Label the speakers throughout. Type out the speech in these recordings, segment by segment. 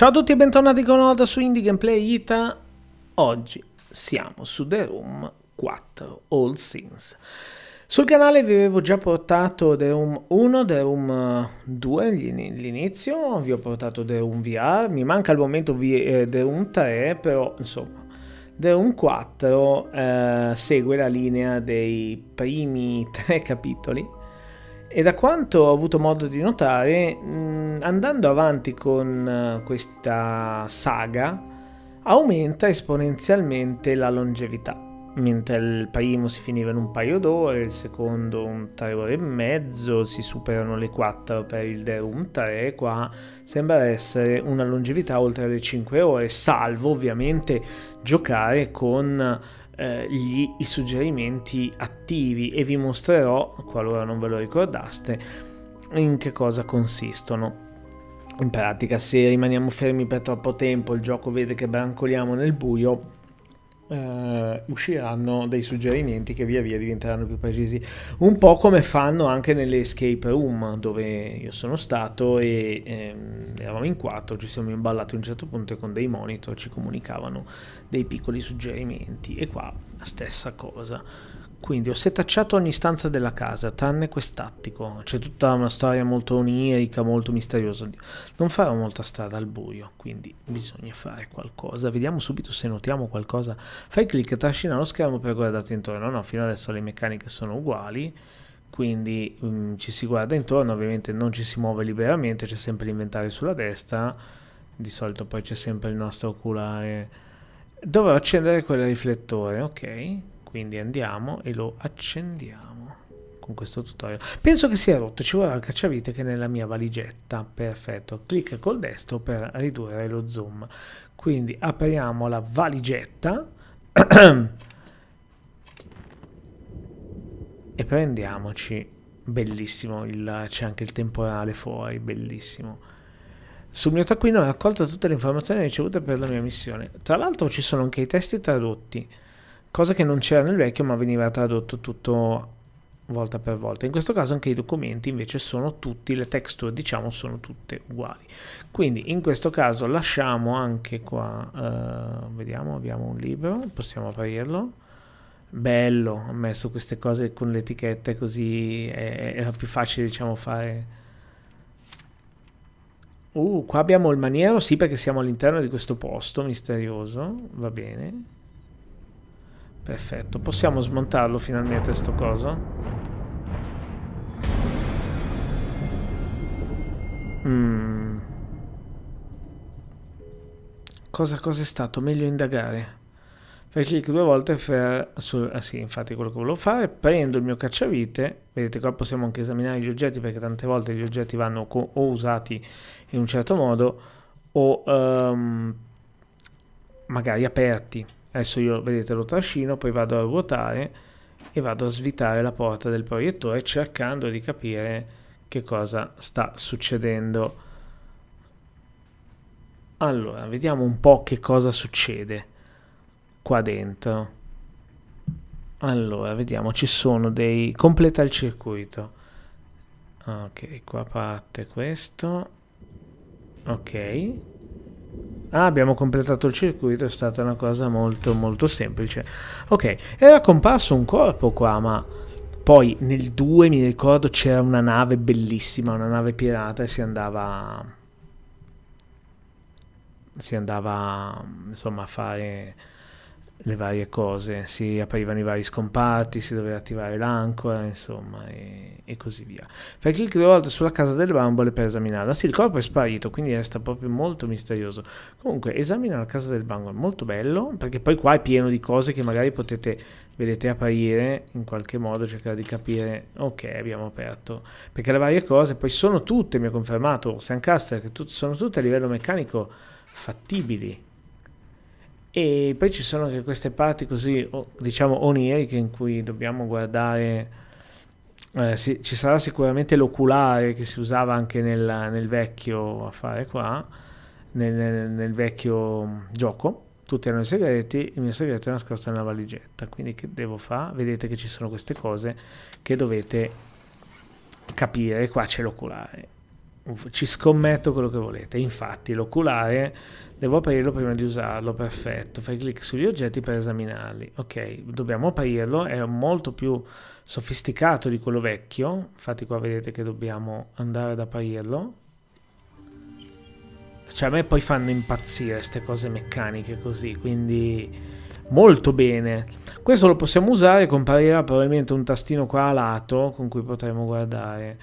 Speaker 1: Ciao a tutti e bentornati con una volta su Indie Gameplay Ita. Oggi siamo su The Room 4, All Sins. Sul canale vi avevo già portato The Room 1, The Room 2, eh, l'inizio, vi ho portato The Room VR, mi manca al momento eh, The Room 3, però insomma The Room 4 eh, segue la linea dei primi tre capitoli e da quanto ho avuto modo di notare, mm, andando avanti con eh, questa saga, aumenta esponenzialmente la longevità. Mentre il primo si finiva in un paio d'ore, il secondo un tre ore e mezzo, si superano le quattro per il The Room 3, qua sembra essere una longevità oltre le 5 ore, salvo ovviamente giocare con eh, gli, i suggerimenti attivi e vi mostrerò, qualora non ve lo ricordaste, in che cosa consistono. In pratica, se rimaniamo fermi per troppo tempo, il gioco vede che brancoliamo nel buio eh, usciranno dei suggerimenti che via via diventeranno più precisi, un po' come fanno anche nelle escape room dove io sono stato e ehm, eravamo in quattro, ci siamo imballati a un certo punto e con dei monitor ci comunicavano dei piccoli suggerimenti e qua la stessa cosa quindi ho setacciato ogni stanza della casa, tranne quest'attico. C'è tutta una storia molto onirica, molto misteriosa. Non farò molta strada al buio, quindi bisogna fare qualcosa. Vediamo subito se notiamo qualcosa. Fai clic e trascina lo schermo per guardarti intorno. No, fino adesso le meccaniche sono uguali quindi um, ci si guarda intorno, ovviamente non ci si muove liberamente, c'è sempre l'inventario sulla destra, di solito poi c'è sempre il nostro oculare. Dovrò accendere quel riflettore, ok? Quindi andiamo e lo accendiamo con questo tutorial. Penso che sia rotto, ci vorrà il cacciavite che è nella mia valigetta. Perfetto, clicca col destro per ridurre lo zoom. Quindi apriamo la valigetta e prendiamoci bellissimo, c'è anche il temporale fuori, bellissimo. Sul mio taccuino ho raccolto tutte le informazioni ricevute per la mia missione. Tra l'altro ci sono anche i testi tradotti cosa che non c'era nel vecchio ma veniva tradotto tutto volta per volta. In questo caso anche i documenti invece sono tutti, le texture diciamo sono tutte uguali. Quindi in questo caso lasciamo anche qua, uh, vediamo, abbiamo un libro, possiamo aprirlo. Bello, ho messo queste cose con le etichette così è, era più facile diciamo fare... Uh, qua abbiamo il maniero, sì perché siamo all'interno di questo posto misterioso, va bene. Perfetto, possiamo smontarlo finalmente sto coso? Mm. Cosa, cosa è stato? Meglio indagare. Fai clic due volte per... ah sì, infatti quello che volevo fare. Prendo il mio cacciavite. Vedete qua possiamo anche esaminare gli oggetti perché tante volte gli oggetti vanno o usati in un certo modo o um, magari aperti. Adesso io, vedete, lo trascino, poi vado a ruotare e vado a svitare la porta del proiettore cercando di capire che cosa sta succedendo. Allora, vediamo un po' che cosa succede qua dentro. Allora, vediamo, ci sono dei... completa il circuito. Ok, qua parte questo. Ok. Ah, abbiamo completato il circuito, è stata una cosa molto molto semplice. Ok, era comparso un corpo qua, ma poi nel 2 mi ricordo c'era una nave bellissima, una nave pirata e si andava si andava insomma a fare le varie cose, si aprivano i vari scomparti, si doveva attivare l'ancora, insomma, e, e, così via. Fai clic due sulla casa delle bambole per esaminarla. Sì, il corpo è sparito, quindi resta proprio molto misterioso. Comunque, esamina la casa del bambole, molto bello, perché poi qua è pieno di cose che magari potete, vedete apparire in qualche modo, cercare di capire, ok, abbiamo aperto. Perché le varie cose, poi sono tutte, mi ha confermato Sancaster, che tut sono tutte a livello meccanico fattibili e poi ci sono anche queste parti così, diciamo, oniriche in cui dobbiamo guardare... Eh, si, ci sarà sicuramente l'oculare che si usava anche nel, nel vecchio affare qua, nel, nel, nel, vecchio gioco. Tutti hanno i segreti, il mio segreto è nascosto nella valigetta. Quindi che devo fare? Vedete che ci sono queste cose che dovete capire. Qua c'è l'oculare ci scommetto quello che volete. Infatti l'oculare devo aprirlo prima di usarlo, perfetto. Fai clic sugli oggetti per esaminarli. Ok, dobbiamo aprirlo, è molto più sofisticato di quello vecchio. Infatti qua vedete che dobbiamo andare ad aprirlo. Cioè a me poi fanno impazzire queste cose meccaniche così, quindi molto bene. Questo lo possiamo usare, comparirà probabilmente un tastino qua a lato con cui potremo guardare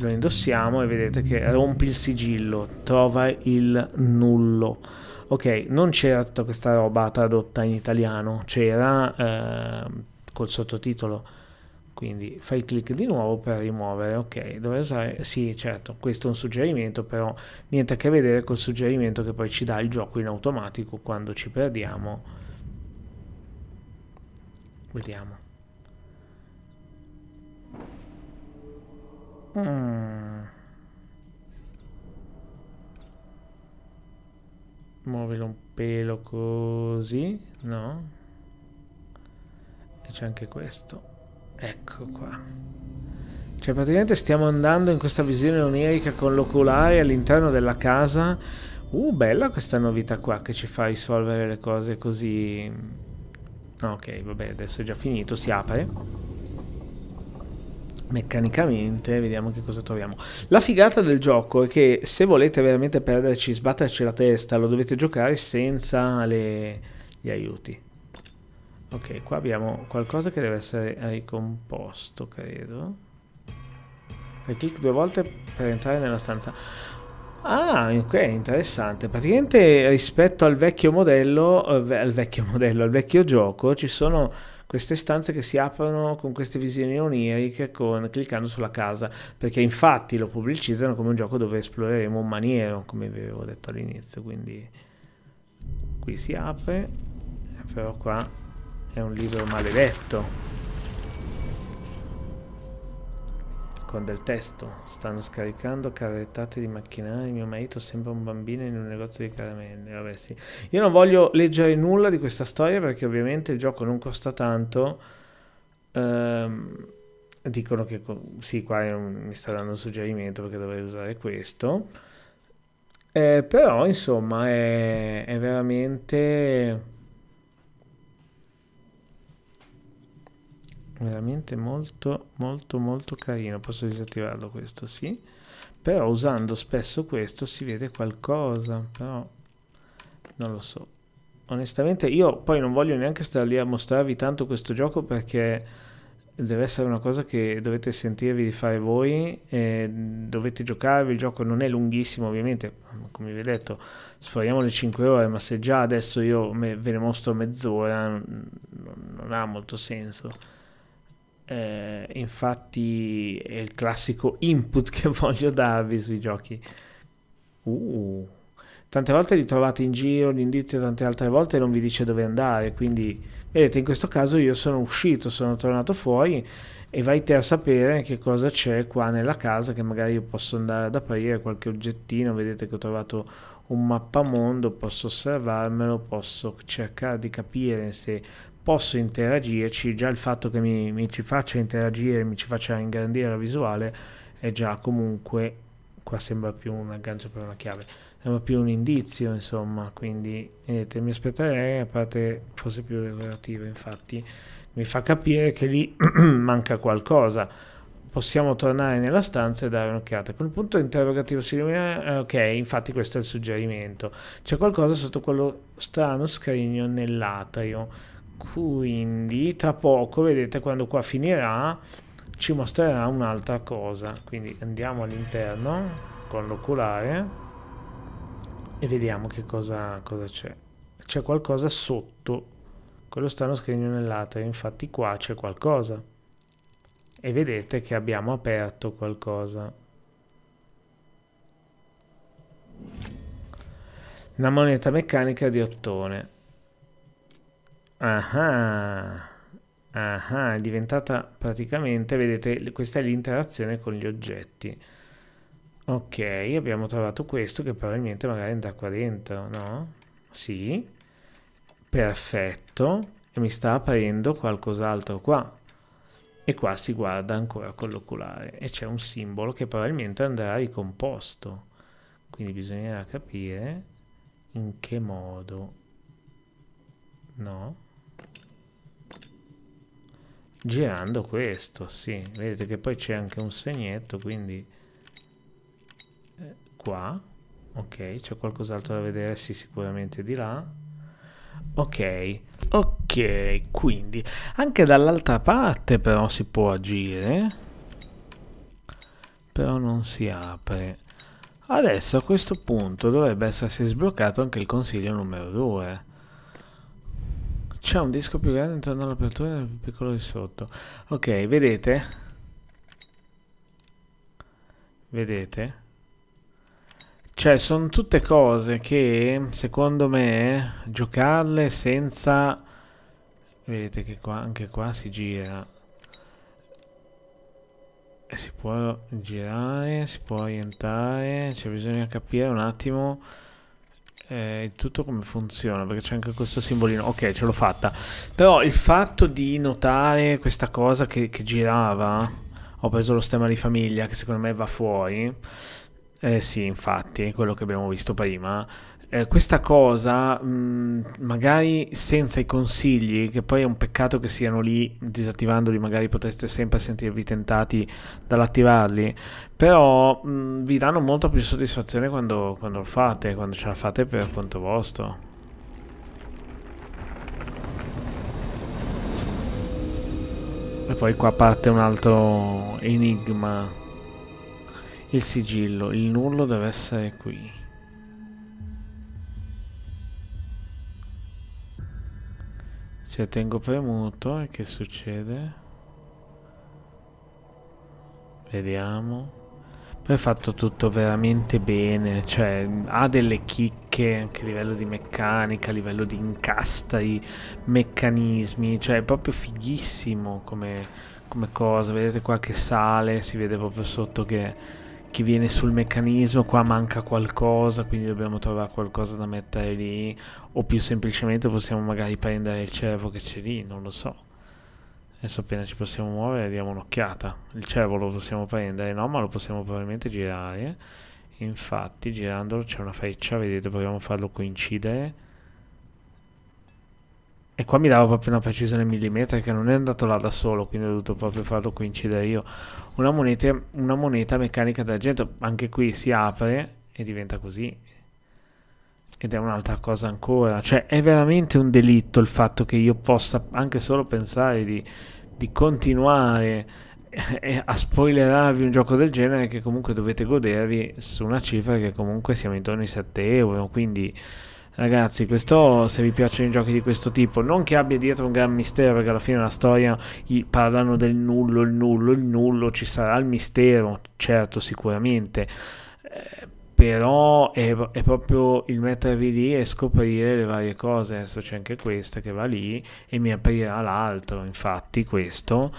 Speaker 1: lo indossiamo e vedete che rompi il sigillo, trova il nullo. Ok, non c'era tutta questa roba tradotta in italiano, c'era eh, col sottotitolo. Quindi fai clic di nuovo per rimuovere, ok, dovrei usare, sì certo, questo è un suggerimento, però niente a che vedere col suggerimento che poi ci dà il gioco in automatico quando ci perdiamo. Vediamo. Mm. Muovilo un pelo così, no? E c'è anche questo. Ecco qua. Cioè praticamente stiamo andando in questa visione onirica con l'oculare all'interno della casa. Uh, bella questa novità qua che ci fa risolvere le cose così... Ok, vabbè, adesso è già finito, si apre meccanicamente vediamo che cosa troviamo la figata del gioco è che se volete veramente perderci sbatterci la testa lo dovete giocare senza le, gli aiuti ok qua abbiamo qualcosa che deve essere ricomposto credo fai clic due volte per entrare nella stanza Ah, ok, interessante. Praticamente rispetto al vecchio modello, eh, al vecchio modello, al vecchio gioco, ci sono queste stanze che si aprono con queste visioni oniriche con, cliccando sulla casa, perché infatti lo pubblicizzano come un gioco dove esploreremo un maniero, come vi avevo detto all'inizio, quindi qui si apre, però qua è un libro maledetto. con del testo. Stanno scaricando carrettate di macchinari. Mio marito sembra un bambino in un negozio di caramelle. Vabbè, sì. Io non voglio leggere nulla di questa storia perché ovviamente il gioco non costa tanto. Ehm, dicono che sì, qua mi sta dando un suggerimento perché dovrei usare questo. Eh, però, insomma, è, è veramente veramente molto molto molto carino posso disattivarlo questo sì però usando spesso questo si vede qualcosa però non lo so onestamente io poi non voglio neanche stare lì a mostrarvi tanto questo gioco perché deve essere una cosa che dovete sentirvi di fare voi dovete giocarvi il gioco non è lunghissimo ovviamente come vi ho detto sforiamo le 5 ore ma se già adesso io ve ne mostro mezz'ora non ha molto senso eh, infatti è il classico input che voglio darvi sui giochi. Uh, tante volte li trovate in giro l'indizio, tante altre volte non vi dice dove andare, quindi vedete in questo caso io sono uscito, sono tornato fuori e vai te a sapere che cosa c'è qua nella casa che magari io posso andare ad aprire qualche oggettino, vedete che ho trovato un mappamondo, posso osservarmelo, posso cercare di capire se posso interagirci, già il fatto che mi, mi ci faccia interagire, mi ci faccia ingrandire la visuale è già comunque, qua sembra più un aggancio per una chiave, sembra più un indizio insomma, quindi vedete, mi aspetterei a parte forse più decorativo infatti, mi fa capire che lì manca qualcosa possiamo tornare nella stanza e dare un'occhiata. Con il punto interrogativo si illumina... Eh, ok, infatti questo è il suggerimento. C'è qualcosa sotto quello strano scrigno nell'atrio. Quindi tra poco, vedete, quando qua finirà, ci mostrerà un'altra cosa. Quindi andiamo all'interno con l'oculare e vediamo che cosa c'è. C'è qualcosa sotto quello strano scrigno nell'atrio. Infatti qua c'è qualcosa e vedete che abbiamo aperto qualcosa. Una moneta meccanica di ottone. Ah ah, è diventata praticamente, vedete, questa è l'interazione con gli oggetti. Ok, abbiamo trovato questo che probabilmente magari andrà qua dentro, no? Sì, perfetto. E mi sta aprendo qualcos'altro qua e qua si guarda ancora con l'oculare e c'è un simbolo che probabilmente andrà ricomposto quindi bisognerà capire in che modo no girando questo sì vedete che poi c'è anche un segnetto quindi eh, qua ok c'è qualcos'altro da vedere sì sicuramente di là ok Ok, quindi anche dall'altra parte però si può agire, però non si apre. Adesso a questo punto dovrebbe essersi sbloccato anche il consiglio numero 2. C'è un disco più grande intorno all'apertura e più piccolo di sotto. Ok, vedete? Vedete? Cioè, sono tutte cose che, secondo me, giocarle senza... Vedete che qua, anche qua si gira. Si può girare, si può orientare, cioè bisogna capire un attimo eh, tutto come funziona, perché c'è anche questo simbolino. Ok, ce l'ho fatta. Però il fatto di notare questa cosa che, che girava, ho preso lo stemma di famiglia, che secondo me va fuori, eh sì, infatti, quello che abbiamo visto prima. Eh, questa cosa, mh, mm, magari senza i consigli, che poi è un peccato che siano lì, disattivandoli, magari potreste sempre sentirvi tentati dall'attivarli, però mh, mm, vi danno molta più soddisfazione quando, quando lo fate, quando ce la fate per conto vostro. E poi qua parte un altro enigma il sigillo, il nullo deve essere qui. Cioè tengo premuto e che succede? Vediamo. Poi è fatto tutto veramente bene, cioè ha delle chicche anche a livello di meccanica, a livello di incastri, meccanismi, cioè è proprio fighissimo come, come cosa. Vedete qua che sale, si vede proprio sotto che che viene sul meccanismo, qua manca qualcosa, quindi dobbiamo trovare qualcosa da mettere lì, o più semplicemente possiamo magari prendere il cervo che c'è lì, non lo so. Adesso appena ci possiamo muovere diamo un'occhiata. Il cervo lo possiamo prendere, no, ma lo possiamo probabilmente girare. Infatti girandolo c'è una freccia, vedete, proviamo a farlo coincidere. E qua mi dava proprio una precisione millimetrica che non è andato là da solo, quindi ho dovuto proprio farlo coincidere io. Una moneta, una moneta meccanica d'argento, anche qui si apre e diventa così. Ed è un'altra cosa ancora. Cioè è veramente un delitto il fatto che io possa anche solo pensare di, di continuare eh, eh, a spoilerarvi un gioco del genere che comunque dovete godervi su una cifra che comunque siamo intorno ai 7 euro. Quindi Ragazzi, questo se vi piacciono i giochi di questo tipo, non che abbia dietro un gran mistero, perché alla fine la storia parlano del nullo, il nullo, il nullo, ci sarà il mistero, certo, sicuramente. Eh, però è, è, proprio il mettervi lì e scoprire le varie cose. Adesso c'è anche questa che va lì e mi aprirà l'altro, infatti, questo.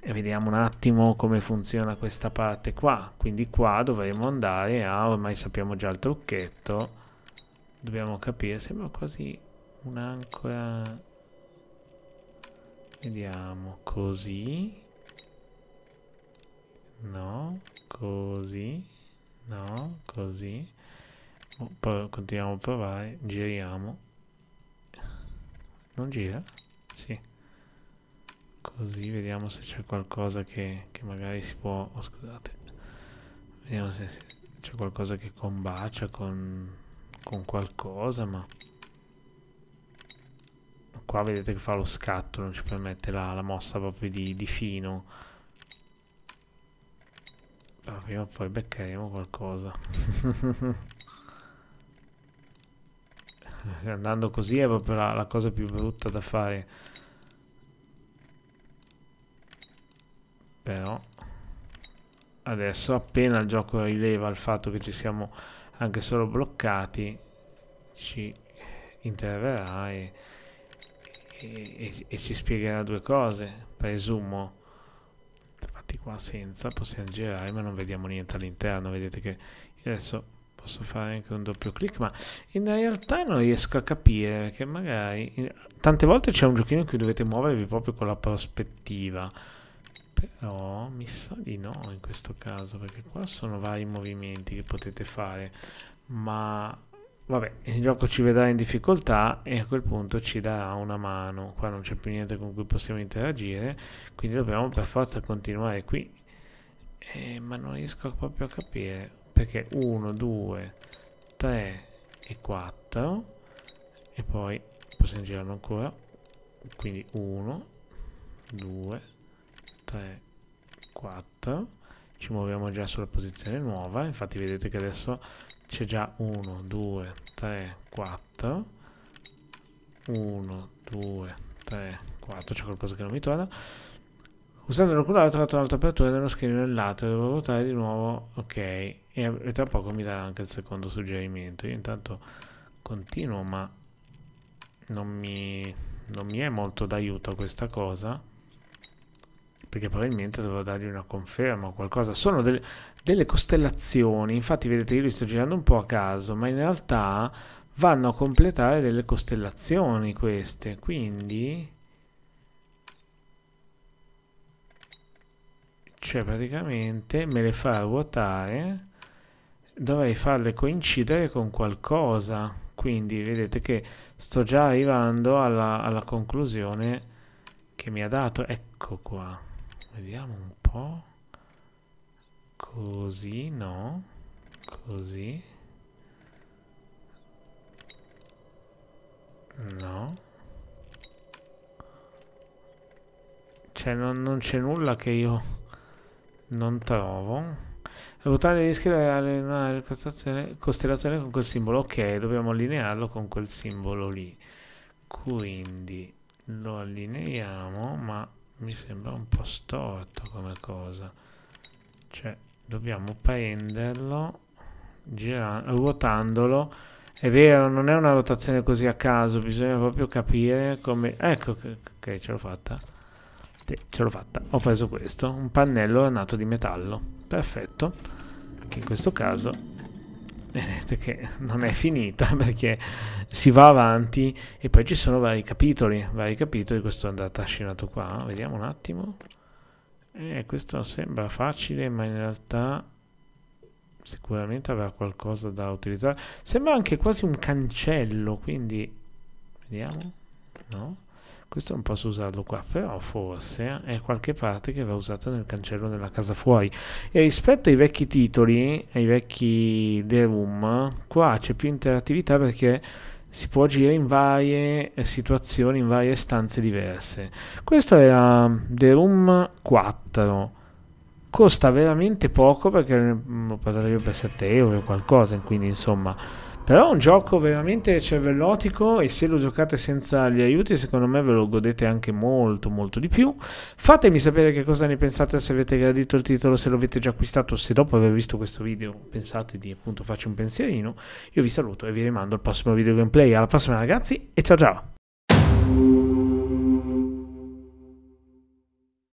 Speaker 1: E vediamo un attimo come funziona questa parte qua. Quindi qua dovremo andare a, ormai sappiamo già il trucchetto dobbiamo capire sembra quasi un'ancora vediamo così no così no così oh, poi continuiamo a provare giriamo non gira? sì così vediamo se c'è qualcosa che, che, magari si può oh, scusate vediamo se c'è qualcosa che combacia con con qualcosa, ma... Qua vedete che fa lo scatto, non ci permette la, la mossa proprio di, di fino. Però prima o poi beccheremo qualcosa. Andando così è proprio la, la cosa più brutta da fare. Però adesso appena il gioco rileva il fatto che ci siamo anche solo bloccati ci interverrà e, e, e, ci spiegherà due cose presumo infatti qua senza possiamo girare ma non vediamo niente all'interno vedete che adesso posso fare anche un doppio clic ma in realtà non riesco a capire perché magari tante volte c'è un giochino in cui dovete muovervi proprio con la prospettiva però mi sa di no in questo caso, perché qua sono vari movimenti che potete fare, ma vabbè, il gioco ci vedrà in difficoltà e a quel punto ci darà una mano. Qua non c'è più niente con cui possiamo interagire, quindi dobbiamo per forza continuare qui. Eh, ma non riesco proprio a capire, perché 1, 2, 3 e 4 e poi possiamo girarlo ancora, quindi 1, 2, 3, 4. Ci muoviamo già sulla posizione nuova, infatti vedete che adesso c'è già 1, 2, 3, 4. 1, 2, 3, 4, c'è qualcosa che non mi torna. Usando l'oculare ho trovato un'altra apertura dello schermo del lato e devo votare di nuovo ok e, e tra poco mi darà anche il secondo suggerimento. Io intanto continuo ma non mi, non mi è molto d'aiuto questa cosa perché probabilmente dovevo dargli una conferma o qualcosa. Sono delle, delle costellazioni, infatti vedete io li sto girando un po' a caso, ma in realtà vanno a completare delle costellazioni queste, quindi... Cioè praticamente me le fa ruotare, dovrei farle coincidere con qualcosa, quindi vedete che sto già arrivando alla, alla conclusione che mi ha dato, ecco qua vediamo un po' così no così no cioè non, non c'è nulla che io non trovo valutare i rischi di allineare costellazione, costellazione con quel simbolo ok dobbiamo allinearlo con quel simbolo lì quindi lo allineiamo ma mi sembra un po' storto come cosa cioè dobbiamo prenderlo ruotandolo è vero non è una rotazione così a caso bisogna proprio capire come ecco che, che ce l'ho fatta ce l'ho fatta ho preso questo un pannello ornato di metallo perfetto anche in questo caso parte che non è finita perché si va avanti e poi ci sono vari capitoli, vari capitoli, questo è andato trascinato qua, vediamo un attimo. Eh, questo sembra facile ma in realtà sicuramente avrà qualcosa da utilizzare. Sembra anche quasi un cancello, quindi vediamo. No? questo non posso usarlo qua però forse eh, è qualche parte che va usata nel cancello della casa fuori e rispetto ai vecchi titoli ai vecchi The Room qua c'è più interattività perché si può agire in varie situazioni in varie stanze diverse questo era The Room 4 costa veramente poco perché lo mm, pagate per 7 euro o qualcosa quindi insomma però è un gioco veramente cervellotico cioè, e se lo giocate senza gli aiuti secondo me ve lo godete anche molto molto di più. Fatemi sapere che cosa ne pensate, se avete gradito il titolo, se lo avete già acquistato, se dopo aver visto questo video pensate di appunto farci un pensierino. Io vi saluto e vi rimando al prossimo video gameplay, alla prossima ragazzi e ciao ciao!